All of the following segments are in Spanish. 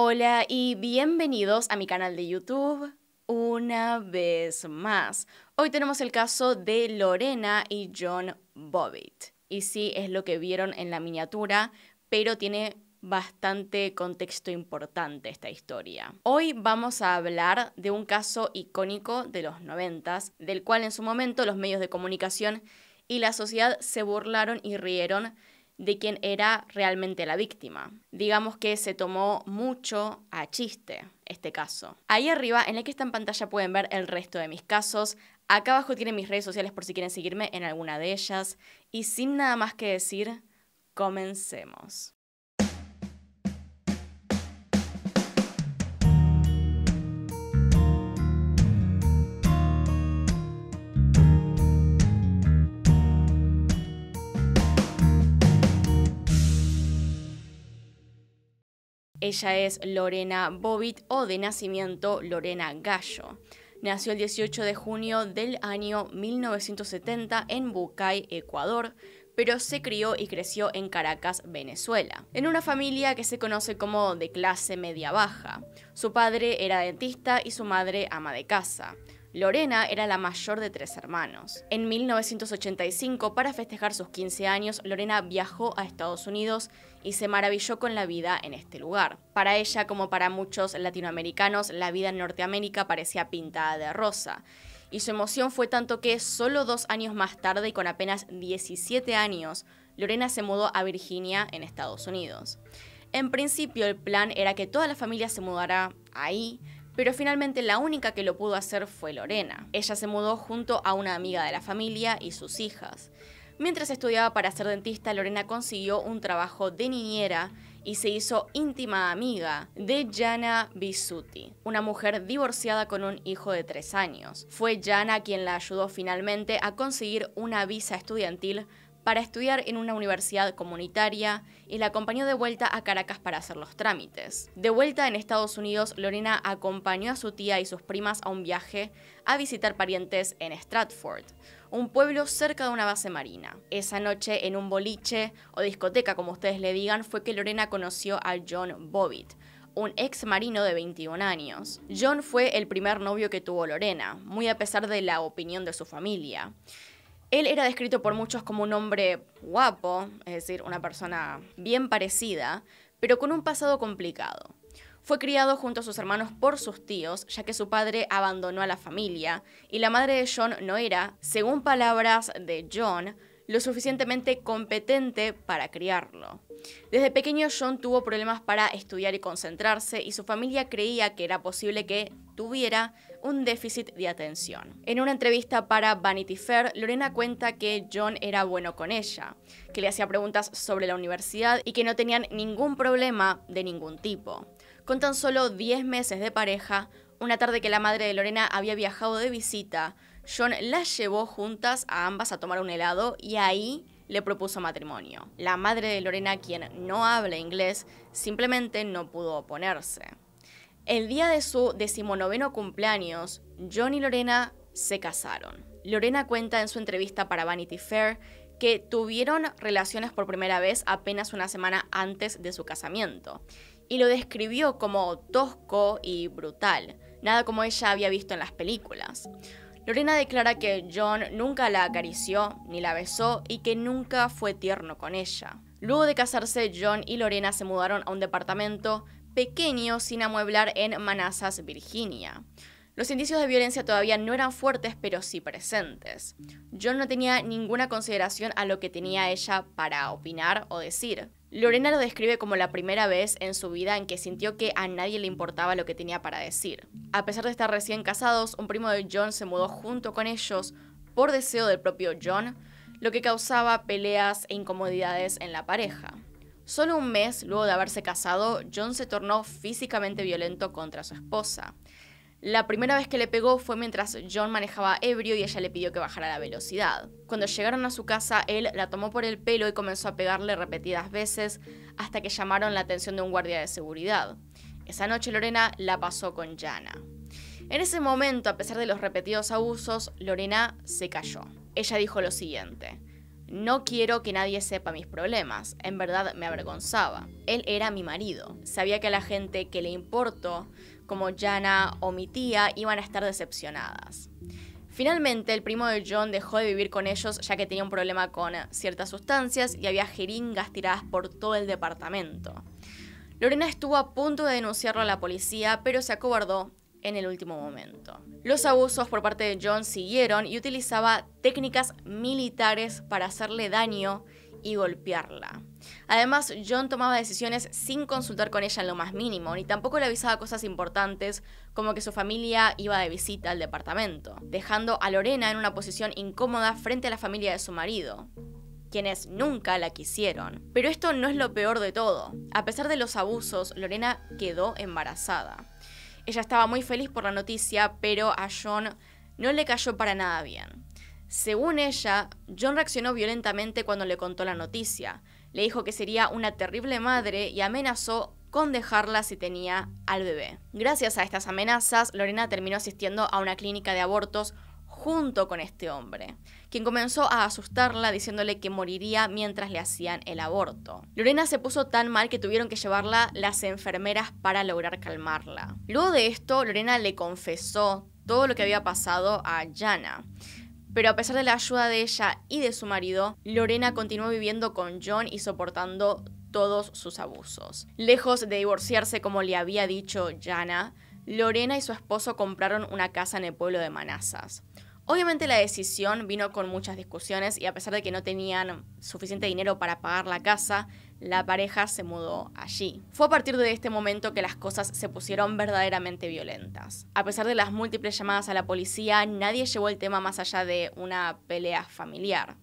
Hola y bienvenidos a mi canal de YouTube una vez más. Hoy tenemos el caso de Lorena y John Bobbitt. Y sí, es lo que vieron en la miniatura, pero tiene bastante contexto importante esta historia. Hoy vamos a hablar de un caso icónico de los noventas, del cual en su momento los medios de comunicación y la sociedad se burlaron y rieron de quién era realmente la víctima digamos que se tomó mucho a chiste este caso. Ahí arriba, en la que está en pantalla, pueden ver el resto de mis casos. Acá abajo tienen mis redes sociales por si quieren seguirme en alguna de ellas. Y sin nada más que decir, comencemos. Ella es Lorena Bobbitt o de nacimiento Lorena Gallo. Nació el 18 de junio del año 1970 en Bucay, Ecuador, pero se crió y creció en Caracas, Venezuela, en una familia que se conoce como de clase media baja. Su padre era dentista y su madre ama de casa. Lorena era la mayor de tres hermanos. En 1985, para festejar sus 15 años, Lorena viajó a Estados Unidos y se maravilló con la vida en este lugar. Para ella, como para muchos latinoamericanos, la vida en Norteamérica parecía pintada de rosa. Y su emoción fue tanto que solo dos años más tarde y con apenas 17 años, Lorena se mudó a Virginia, en Estados Unidos. En principio el plan era que toda la familia se mudara ahí pero finalmente la única que lo pudo hacer fue Lorena. Ella se mudó junto a una amiga de la familia y sus hijas. Mientras estudiaba para ser dentista, Lorena consiguió un trabajo de niñera y se hizo íntima amiga de Jana Bisuti, una mujer divorciada con un hijo de tres años. Fue Jana quien la ayudó finalmente a conseguir una visa estudiantil para estudiar en una universidad comunitaria y la acompañó de vuelta a Caracas para hacer los trámites. De vuelta en Estados Unidos, Lorena acompañó a su tía y sus primas a un viaje a visitar parientes en Stratford, un pueblo cerca de una base marina. Esa noche, en un boliche o discoteca, como ustedes le digan, fue que Lorena conoció a John Bobbitt, un ex marino de 21 años. John fue el primer novio que tuvo Lorena, muy a pesar de la opinión de su familia. Él era descrito por muchos como un hombre guapo, es decir, una persona bien parecida, pero con un pasado complicado. Fue criado junto a sus hermanos por sus tíos, ya que su padre abandonó a la familia, y la madre de John no era, según palabras de John, lo suficientemente competente para criarlo. Desde pequeño John tuvo problemas para estudiar y concentrarse y su familia creía que era posible que tuviera un déficit de atención. En una entrevista para Vanity Fair, Lorena cuenta que John era bueno con ella, que le hacía preguntas sobre la universidad y que no tenían ningún problema de ningún tipo. Con tan solo 10 meses de pareja, una tarde que la madre de Lorena había viajado de visita, John las llevó juntas a ambas a tomar un helado y ahí le propuso matrimonio. La madre de Lorena, quien no habla inglés, simplemente no pudo oponerse. El día de su decimonoveno cumpleaños, John y Lorena se casaron. Lorena cuenta en su entrevista para Vanity Fair que tuvieron relaciones por primera vez apenas una semana antes de su casamiento, y lo describió como tosco y brutal, nada como ella había visto en las películas. Lorena declara que John nunca la acarició ni la besó y que nunca fue tierno con ella. Luego de casarse, John y Lorena se mudaron a un departamento pequeño sin amueblar en Manassas, Virginia. Los indicios de violencia todavía no eran fuertes, pero sí presentes. John no tenía ninguna consideración a lo que tenía ella para opinar o decir. Lorena lo describe como la primera vez en su vida en que sintió que a nadie le importaba lo que tenía para decir. A pesar de estar recién casados, un primo de John se mudó junto con ellos por deseo del propio John, lo que causaba peleas e incomodidades en la pareja. Solo un mes luego de haberse casado, John se tornó físicamente violento contra su esposa. La primera vez que le pegó fue mientras John manejaba ebrio y ella le pidió que bajara la velocidad. Cuando llegaron a su casa, él la tomó por el pelo y comenzó a pegarle repetidas veces hasta que llamaron la atención de un guardia de seguridad. Esa noche Lorena la pasó con Jana. En ese momento, a pesar de los repetidos abusos, Lorena se cayó. Ella dijo lo siguiente. No quiero que nadie sepa mis problemas. En verdad me avergonzaba. Él era mi marido. Sabía que a la gente que le importó, como Jana o mi tía, iban a estar decepcionadas. Finalmente, el primo de John dejó de vivir con ellos ya que tenía un problema con ciertas sustancias y había jeringas tiradas por todo el departamento. Lorena estuvo a punto de denunciarlo a la policía, pero se acordó en el último momento. Los abusos por parte de John siguieron y utilizaba técnicas militares para hacerle daño y golpearla. Además, John tomaba decisiones sin consultar con ella en lo más mínimo, ni tampoco le avisaba cosas importantes como que su familia iba de visita al departamento, dejando a Lorena en una posición incómoda frente a la familia de su marido quienes nunca la quisieron. Pero esto no es lo peor de todo. A pesar de los abusos, Lorena quedó embarazada. Ella estaba muy feliz por la noticia, pero a John no le cayó para nada bien. Según ella, John reaccionó violentamente cuando le contó la noticia. Le dijo que sería una terrible madre y amenazó con dejarla si tenía al bebé. Gracias a estas amenazas, Lorena terminó asistiendo a una clínica de abortos junto con este hombre, quien comenzó a asustarla diciéndole que moriría mientras le hacían el aborto. Lorena se puso tan mal que tuvieron que llevarla las enfermeras para lograr calmarla. Luego de esto, Lorena le confesó todo lo que había pasado a Jana. Pero a pesar de la ayuda de ella y de su marido, Lorena continuó viviendo con John y soportando todos sus abusos. Lejos de divorciarse como le había dicho Jana, Lorena y su esposo compraron una casa en el pueblo de Manassas. Obviamente la decisión vino con muchas discusiones y a pesar de que no tenían suficiente dinero para pagar la casa, la pareja se mudó allí. Fue a partir de este momento que las cosas se pusieron verdaderamente violentas. A pesar de las múltiples llamadas a la policía, nadie llevó el tema más allá de una pelea familiar.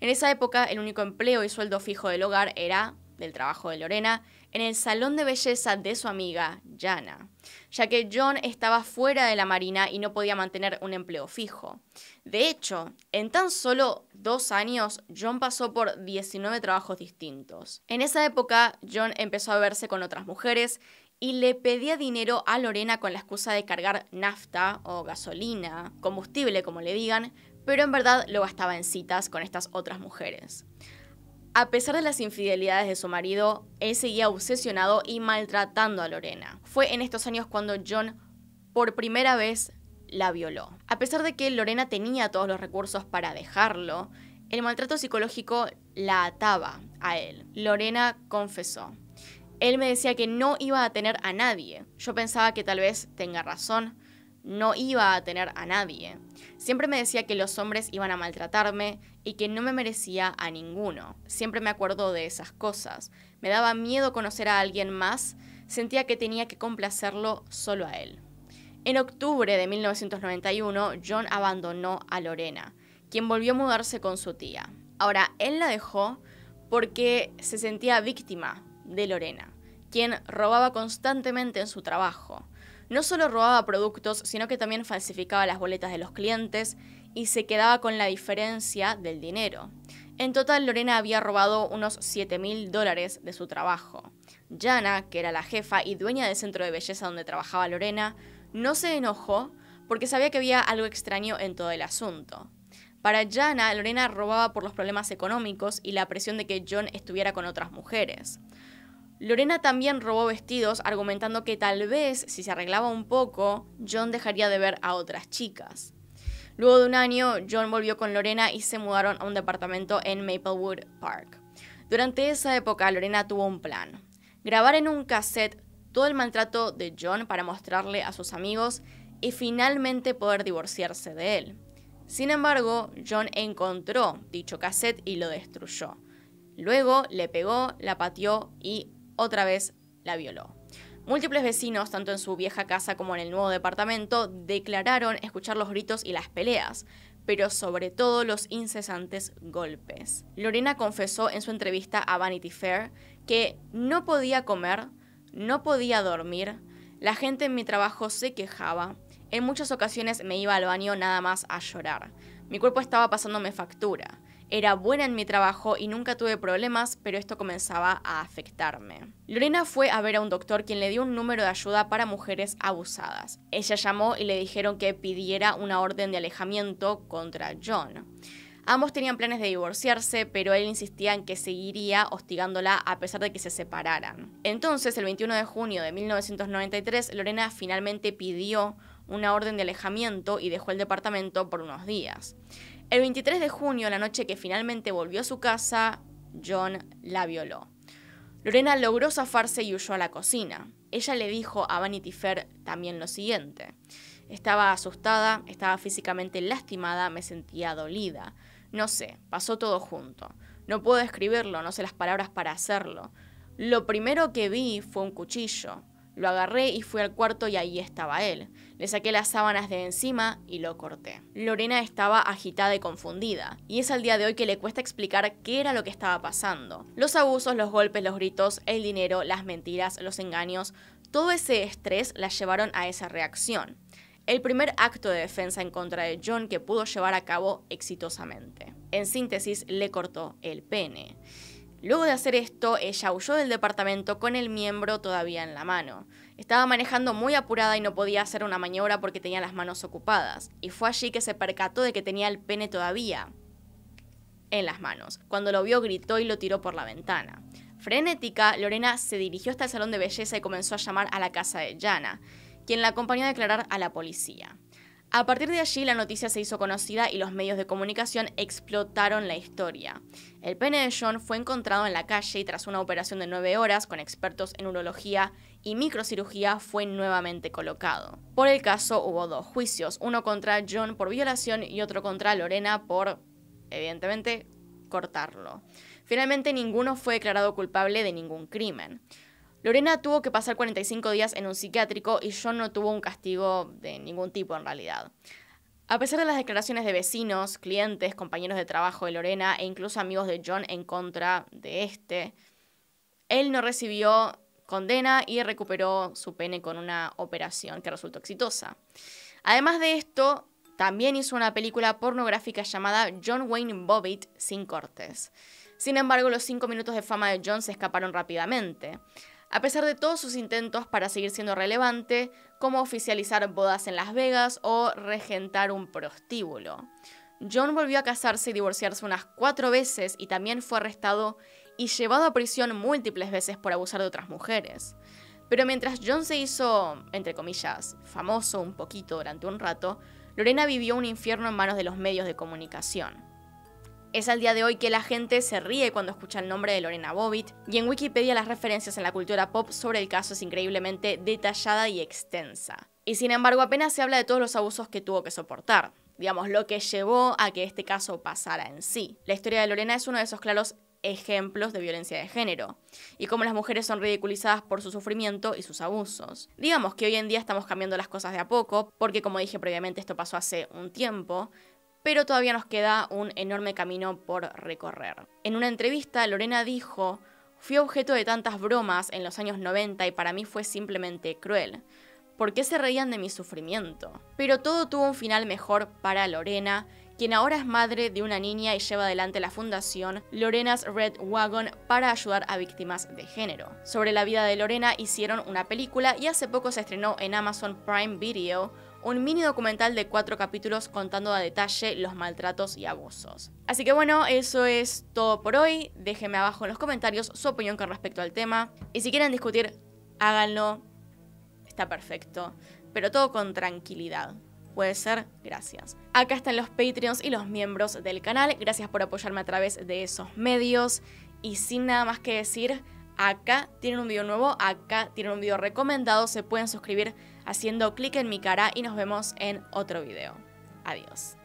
En esa época, el único empleo y sueldo fijo del hogar era del trabajo de Lorena en el salón de belleza de su amiga, Jana, ya que John estaba fuera de la Marina y no podía mantener un empleo fijo. De hecho, en tan solo dos años, John pasó por 19 trabajos distintos. En esa época, John empezó a verse con otras mujeres y le pedía dinero a Lorena con la excusa de cargar nafta o gasolina, combustible como le digan, pero en verdad lo gastaba en citas con estas otras mujeres. A pesar de las infidelidades de su marido, él seguía obsesionado y maltratando a Lorena. Fue en estos años cuando John por primera vez la violó. A pesar de que Lorena tenía todos los recursos para dejarlo, el maltrato psicológico la ataba a él. Lorena confesó. Él me decía que no iba a tener a nadie. Yo pensaba que tal vez tenga razón, no iba a tener a nadie. Siempre me decía que los hombres iban a maltratarme y que no me merecía a ninguno. Siempre me acuerdo de esas cosas. Me daba miedo conocer a alguien más, sentía que tenía que complacerlo solo a él. En octubre de 1991, John abandonó a Lorena, quien volvió a mudarse con su tía. Ahora, él la dejó porque se sentía víctima de Lorena, quien robaba constantemente en su trabajo no solo robaba productos, sino que también falsificaba las boletas de los clientes y se quedaba con la diferencia del dinero. En total, Lorena había robado unos 7 mil dólares de su trabajo. Jana, que era la jefa y dueña del centro de belleza donde trabajaba Lorena, no se enojó porque sabía que había algo extraño en todo el asunto. Para Jana, Lorena robaba por los problemas económicos y la presión de que John estuviera con otras mujeres. Lorena también robó vestidos argumentando que tal vez si se arreglaba un poco, John dejaría de ver a otras chicas. Luego de un año, John volvió con Lorena y se mudaron a un departamento en Maplewood Park. Durante esa época, Lorena tuvo un plan. Grabar en un cassette todo el maltrato de John para mostrarle a sus amigos y finalmente poder divorciarse de él. Sin embargo, John encontró dicho cassette y lo destruyó. Luego le pegó, la pateó y otra vez la violó. Múltiples vecinos, tanto en su vieja casa como en el nuevo departamento, declararon escuchar los gritos y las peleas, pero sobre todo los incesantes golpes. Lorena confesó en su entrevista a Vanity Fair que no podía comer, no podía dormir, la gente en mi trabajo se quejaba, en muchas ocasiones me iba al baño nada más a llorar, mi cuerpo estaba pasándome factura. Era buena en mi trabajo y nunca tuve problemas, pero esto comenzaba a afectarme. Lorena fue a ver a un doctor quien le dio un número de ayuda para mujeres abusadas. Ella llamó y le dijeron que pidiera una orden de alejamiento contra John. Ambos tenían planes de divorciarse, pero él insistía en que seguiría hostigándola a pesar de que se separaran. Entonces, el 21 de junio de 1993, Lorena finalmente pidió una orden de alejamiento y dejó el departamento por unos días. El 23 de junio, la noche que finalmente volvió a su casa, John la violó. Lorena logró zafarse y huyó a la cocina. Ella le dijo a Vanity Fair también lo siguiente. Estaba asustada, estaba físicamente lastimada, me sentía dolida. No sé, pasó todo junto. No puedo escribirlo no sé las palabras para hacerlo. Lo primero que vi fue un cuchillo. Lo agarré y fui al cuarto y ahí estaba él. Le saqué las sábanas de encima y lo corté. Lorena estaba agitada y confundida, y es al día de hoy que le cuesta explicar qué era lo que estaba pasando. Los abusos, los golpes, los gritos, el dinero, las mentiras, los engaños, todo ese estrés la llevaron a esa reacción. El primer acto de defensa en contra de John que pudo llevar a cabo exitosamente. En síntesis, le cortó el pene. Luego de hacer esto, ella huyó del departamento con el miembro todavía en la mano. Estaba manejando muy apurada y no podía hacer una maniobra porque tenía las manos ocupadas, y fue allí que se percató de que tenía el pene todavía en las manos. Cuando lo vio gritó y lo tiró por la ventana. Frenética, Lorena se dirigió hasta el salón de belleza y comenzó a llamar a la casa de Jana, quien la acompañó a declarar a la policía. A partir de allí, la noticia se hizo conocida y los medios de comunicación explotaron la historia. El pene de John fue encontrado en la calle y tras una operación de nueve horas con expertos en urología y microcirugía fue nuevamente colocado. Por el caso hubo dos juicios, uno contra John por violación y otro contra Lorena por, evidentemente, cortarlo. Finalmente ninguno fue declarado culpable de ningún crimen. Lorena tuvo que pasar 45 días en un psiquiátrico y John no tuvo un castigo de ningún tipo en realidad. A pesar de las declaraciones de vecinos, clientes, compañeros de trabajo de Lorena e incluso amigos de John en contra de este, él no recibió condena y recuperó su pene con una operación que resultó exitosa. Además de esto, también hizo una película pornográfica llamada John Wayne Bobbitt sin cortes. Sin embargo, los cinco minutos de fama de John se escaparon rápidamente a pesar de todos sus intentos para seguir siendo relevante, como oficializar bodas en Las Vegas o regentar un prostíbulo. John volvió a casarse y divorciarse unas cuatro veces y también fue arrestado y llevado a prisión múltiples veces por abusar de otras mujeres. Pero mientras John se hizo, entre comillas, famoso un poquito durante un rato, Lorena vivió un infierno en manos de los medios de comunicación. Es al día de hoy que la gente se ríe cuando escucha el nombre de Lorena Bobbitt, y en Wikipedia las referencias en la cultura pop sobre el caso es increíblemente detallada y extensa. Y sin embargo apenas se habla de todos los abusos que tuvo que soportar, digamos, lo que llevó a que este caso pasara en sí. La historia de Lorena es uno de esos claros ejemplos de violencia de género, y cómo las mujeres son ridiculizadas por su sufrimiento y sus abusos. Digamos que hoy en día estamos cambiando las cosas de a poco, porque como dije previamente esto pasó hace un tiempo, pero todavía nos queda un enorme camino por recorrer. En una entrevista, Lorena dijo, fui objeto de tantas bromas en los años 90 y para mí fue simplemente cruel. ¿Por qué se reían de mi sufrimiento? Pero todo tuvo un final mejor para Lorena, quien ahora es madre de una niña y lleva adelante la fundación Lorena's Red Wagon para ayudar a víctimas de género. Sobre la vida de Lorena hicieron una película y hace poco se estrenó en Amazon Prime Video un mini documental de cuatro capítulos contando a detalle los maltratos y abusos. Así que bueno, eso es todo por hoy. Déjenme abajo en los comentarios su opinión con respecto al tema. Y si quieren discutir, háganlo. Está perfecto. Pero todo con tranquilidad puede ser, gracias. Acá están los Patreons y los miembros del canal, gracias por apoyarme a través de esos medios. Y sin nada más que decir, acá tienen un video nuevo, acá tienen un video recomendado, se pueden suscribir haciendo clic en mi cara y nos vemos en otro video. Adiós.